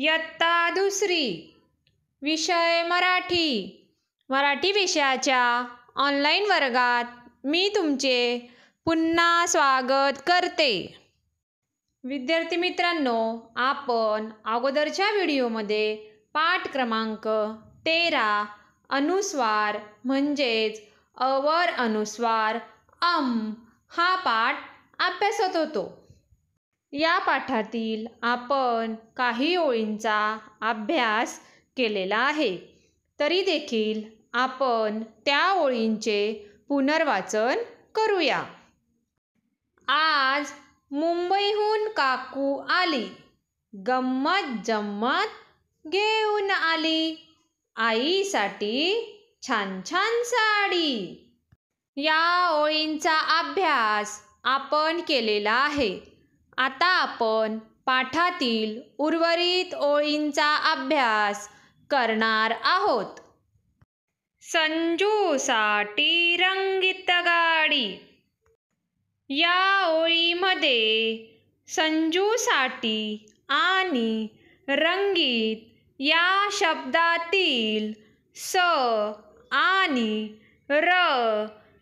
यत्ता दुसरी विषय मराठी मराठी विषयाच्या ऑनलाईन वर्गात मी तुमचे पुन्हा स्वागत करते विद्यार्थी मित्रांनो आपण अगोदरच्या व्हिडिओमध्ये पाठ क्रमांक तेरा अनुस्वार म्हणजेच अवर अनुस्वार अम हा पाठ अभ्यासत होतो या पाठातील आपण काही ओळींचा अभ्यास केलेला आहे तरी देखील आपण त्या ओळींचे पुनर्वाचन करूया आज मुंबईहून काकू आली गम्मत जम्मत घेऊन आली आईसाठी छान छान साडी या ओळींचा अभ्यास आपण केलेला आहे आता आपण पाठातील उर्वरित ओळींचा अभ्यास करणार आहोत संजूसाठी रंगीत गाडी या ओळीमध्ये संजूसाठी आणि रंगीत या शब्दातील स आणि र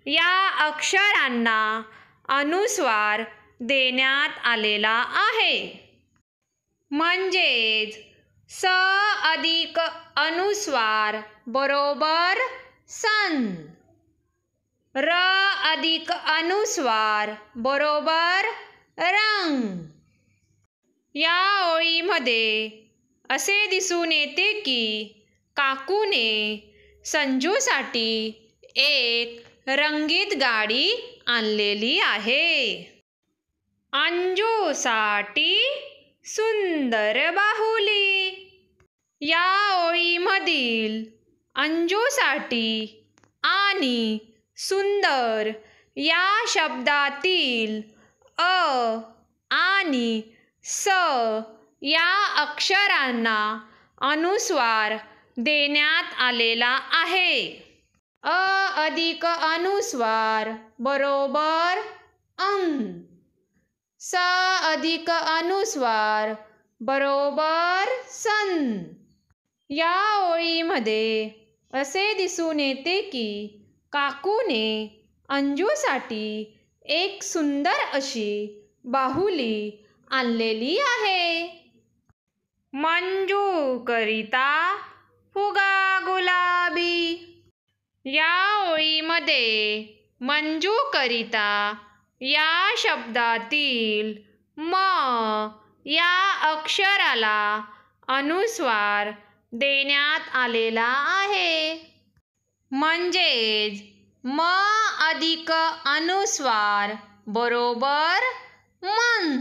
या अक्षरांना अनुस्वार देण्यात आलेला आहे म्हणजेच स अधिक अनुस्वार बरोबर सन र अधिक अनुस्वार बरोबर रंग या ओळीमध्ये असे दिसून येते की काकूने संजूसाठी एक रंगीत गाडी आणलेली आहे अंजूसाठी सुंदर बाहुली या ओळीमधील अंजूसाठी आणि सुंदर या शब्दातील अ आणि स या अक्षरांना अनुस्वार देण्यात आलेला आहे अ अधिक अनुस्वार बरोबर अं सा अधिक अनुस्वार बरोबर सन या ओळीमध्ये असे दिसून येते की काकूने अंजूसाठी एक सुंदर अशी बाहुली आणलेली आहे मंजू करिता फुगा गुलाबी या ओळीमध्ये मंजू करिता या शब्दातील म या अक्षराला अनुस्वार देण्यात आलेला आहे म्हणजेच म अधिक अनुस्वार बरोबर मन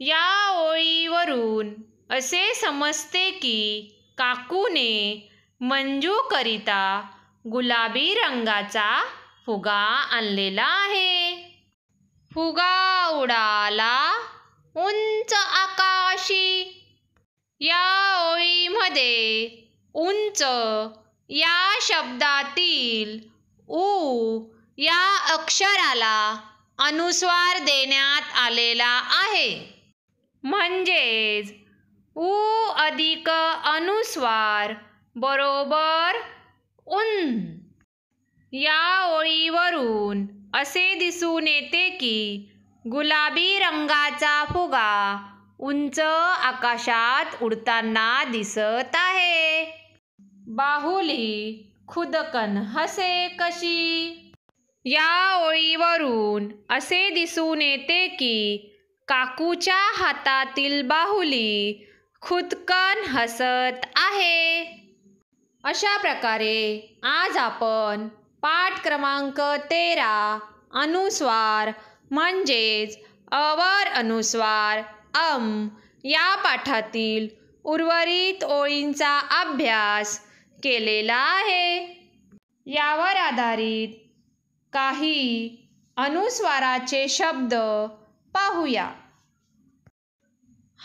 या ओळीवरून असे समजते की काकूने मंजूकरिता गुलाबी रंगाचा फुगा आणलेला आहे फुगा उडाला उंच आकाशी या ओळीमध्ये उंच या शब्दातील उ या अक्षराला अनुस्वार देण्यात आलेला आहे म्हणजेच उ अधिक अनुस्वार बरोबर उन या ओळीवरून असे दिसून येते की गुलाबी रंगाचा फुगा उंच आकाशात उडताना दिसत आहे बाहुली खुदकन हसे कशी या ओळीवरून असे दिसून येते की काकूच्या हातातील बाहुली खुदकन हसत आहे अशा प्रकारे आज आपण पाठ क्रमांक तेरा अनुस्वार म्हणजेच अवर अनुस्वार अम या पाठातील उर्वरित ओळींचा अभ्यास केलेला आहे यावर आधारित काही अनुस्वाराचे शब्द पाहूया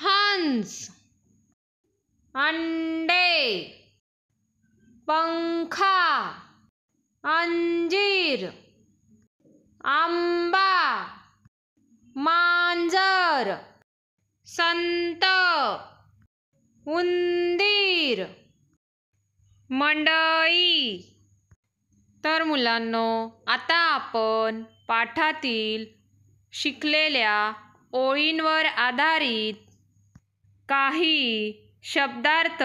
हंस अंडे पंखा अंजीर आंबा मांजर संत उंदीर मंडई तर मुलांनो आता आपण पाठातील शिकलेल्या ओळींवर आधारित काही शब्दार्थ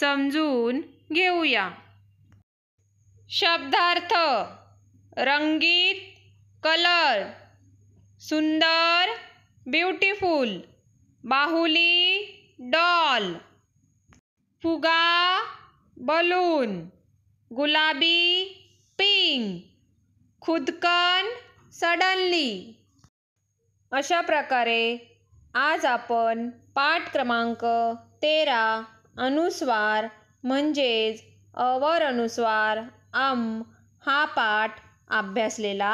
समजून घेऊया शब्दार्थ रंगीत कलर सुंदर ब्युटिफुल बाहुली डॉल फुगा बलून गुलाबी पिंक खुदकन सडनली अशा प्रकारे आज आपण पाठ क्रमांक तेरा अनुस्वार म्हणजेच अवर अनुस्वार अम हा पाठ अभ्यासलेला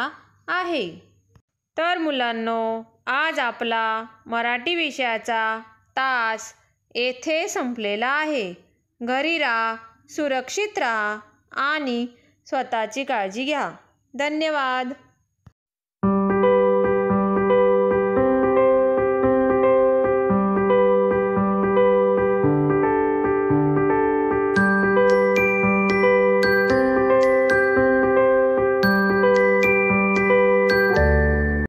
आहे तर मुलांनो आज आपला मराठी विषयाचा तास येथे संपलेला आहे घरी राहा सुरक्षित राहा आणि स्वतःची काळजी घ्या धन्यवाद